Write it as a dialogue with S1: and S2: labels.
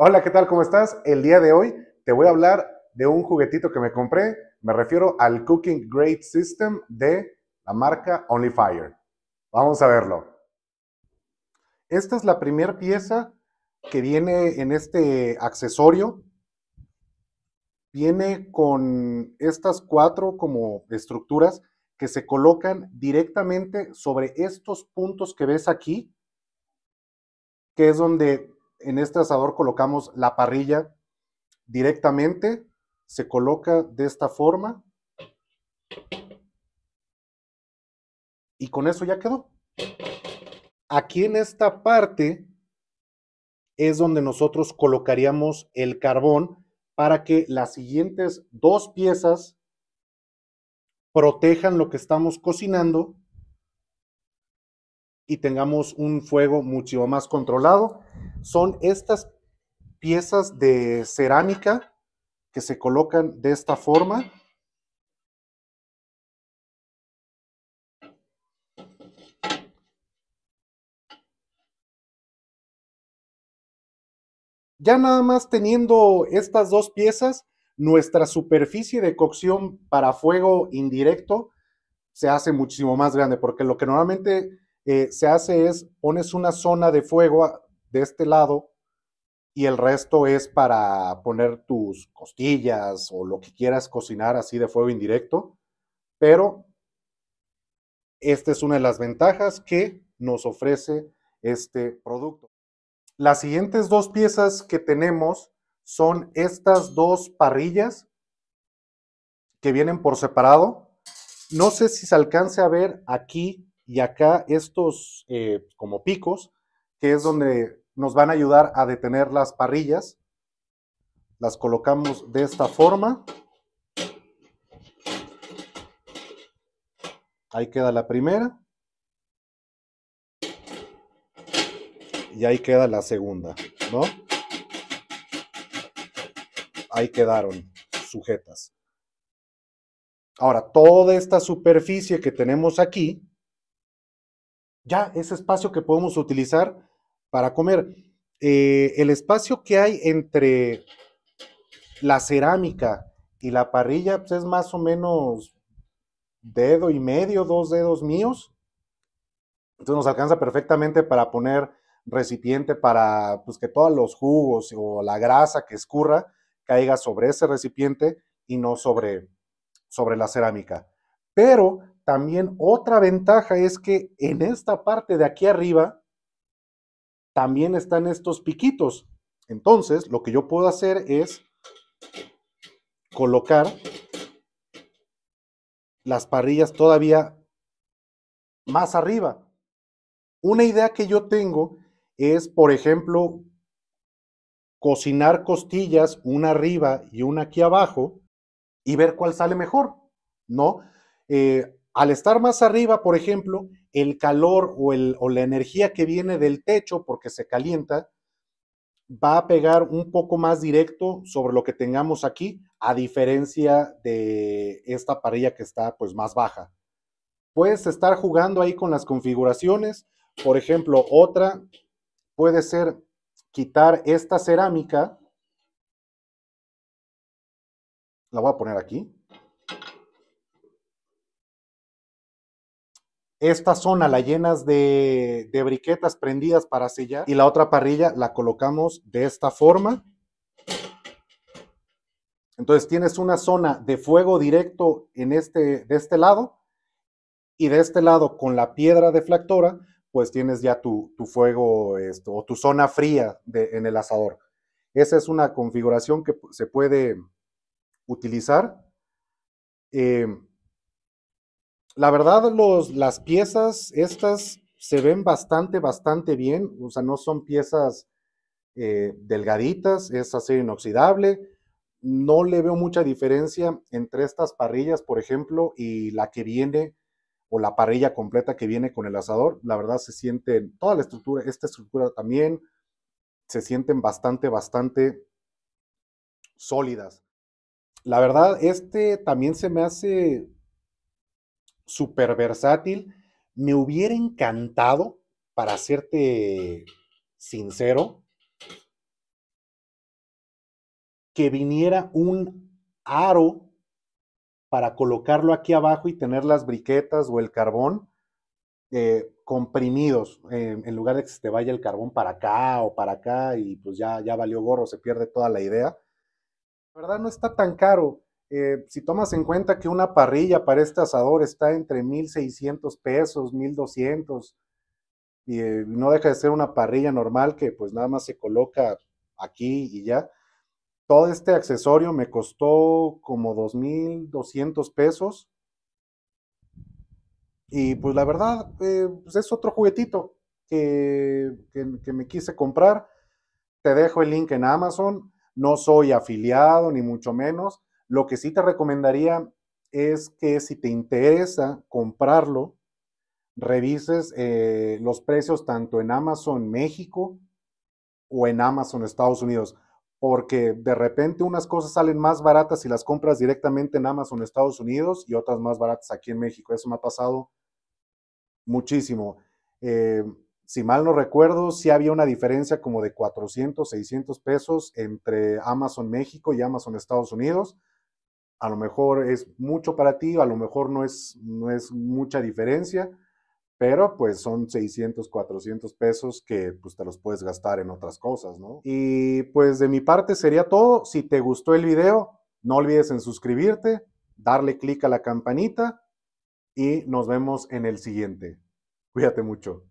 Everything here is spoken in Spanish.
S1: Hola, ¿qué tal? ¿Cómo estás? El día de hoy te voy a hablar de un juguetito que me compré. Me refiero al Cooking Great System de la marca OnlyFire. Vamos a verlo. Esta es la primera pieza que viene en este accesorio. Viene con estas cuatro como estructuras que se colocan directamente sobre estos puntos que ves aquí, que es donde en este asador colocamos la parrilla directamente, se coloca de esta forma y con eso ya quedó. Aquí en esta parte es donde nosotros colocaríamos el carbón para que las siguientes dos piezas protejan lo que estamos cocinando y tengamos un fuego mucho más controlado. Son estas piezas de cerámica que se colocan de esta forma. Ya nada más teniendo estas dos piezas, nuestra superficie de cocción para fuego indirecto se hace muchísimo más grande, porque lo que normalmente eh, se hace es, pones una zona de fuego ah, de este lado y el resto es para poner tus costillas o lo que quieras cocinar así de fuego indirecto, pero esta es una de las ventajas que nos ofrece este producto. Las siguientes dos piezas que tenemos son estas dos parrillas que vienen por separado. No sé si se alcance a ver aquí y acá estos eh, como picos, que es donde nos van a ayudar a detener las parrillas. Las colocamos de esta forma. Ahí queda la primera. Y ahí queda la segunda, ¿no? Ahí quedaron sujetas. Ahora, toda esta superficie que tenemos aquí, ya, ese espacio que podemos utilizar para comer. Eh, el espacio que hay entre la cerámica y la parrilla pues, es más o menos dedo y medio, dos dedos míos. Entonces nos alcanza perfectamente para poner recipiente para pues, que todos los jugos o la grasa que escurra caiga sobre ese recipiente y no sobre, sobre la cerámica. Pero también otra ventaja es que en esta parte de aquí arriba también están estos piquitos. Entonces, lo que yo puedo hacer es colocar las parrillas todavía más arriba. Una idea que yo tengo es, por ejemplo, cocinar costillas, una arriba y una aquí abajo, y ver cuál sale mejor, ¿no? Eh, al estar más arriba, por ejemplo, el calor o, la energía que viene del techo porque se calienta va a pegar un poco más directo sobre lo que tengamos aquí, a diferencia de esta parrilla que está pues más baja. Puedes estar jugando ahí con las configuraciones. Por ejemplo, otra puede ser quitar esta cerámica. La voy a poner aquí. esta zona la llenas de, briquetas prendidas para sellar y la otra parrilla la colocamos de esta forma. Entonces tienes una zona de fuego directo en este, de este lado y de este lado con la piedra deflactora. pues tienes ya tu, fuego o tu zona fría en el asador. Esa es una configuración que se puede utilizar. Eh, la verdad, las piezas estas se ven bastante, bastante bien. O sea, no son piezas eh, delgaditas, es acero inoxidable. No le veo mucha diferencia entre estas parrillas, por ejemplo, y la que viene o la parrilla completa que viene con el asador. La verdad se sienten, toda la estructura, esta estructura también, se sienten bastante, bastante sólidas. La verdad, este también se me hace súper versátil. Me hubiera encantado, para serte sincero, que viniera un aro para colocarlo aquí abajo y tener las briquetas o el carbón eh, comprimidos, eh, en lugar de que se te vaya el carbón para acá o para acá y pues ya, ya valió gorro, se pierde toda la idea. verdad no está tan caro. Eh, si tomas en cuenta que una parrilla para este asador está entre 1,600 pesos, 1,200, y eh, no deja de ser una parrilla normal que pues nada más se coloca aquí y ya. Todo este accesorio me costó como 2,200 pesos. Y pues la verdad, eh, pues, es otro juguetito que, que me quise comprar. Te dejo el link en Amazon. No soy afiliado, ni mucho menos lo que sí te recomendaría es que si te interesa comprarlo, revises eh, los precios tanto en Amazon México o en Amazon Estados Unidos, porque de repente unas cosas salen más baratas si las compras directamente en Amazon Estados Unidos y otras más baratas aquí en México. Eso me ha pasado muchísimo. Eh, si mal no recuerdo, sí había una diferencia como de 400, 600 pesos entre Amazon México y Amazon Estados Unidos a lo mejor es mucho para ti, a lo mejor no es, no es mucha diferencia, pero pues son 600, 400 pesos que pues te los puedes gastar en otras cosas, ¿no? Y pues de mi parte sería todo. Si te gustó el video, no olvides en suscribirte, darle clic a la campanita y nos vemos en el siguiente. Cuídate mucho.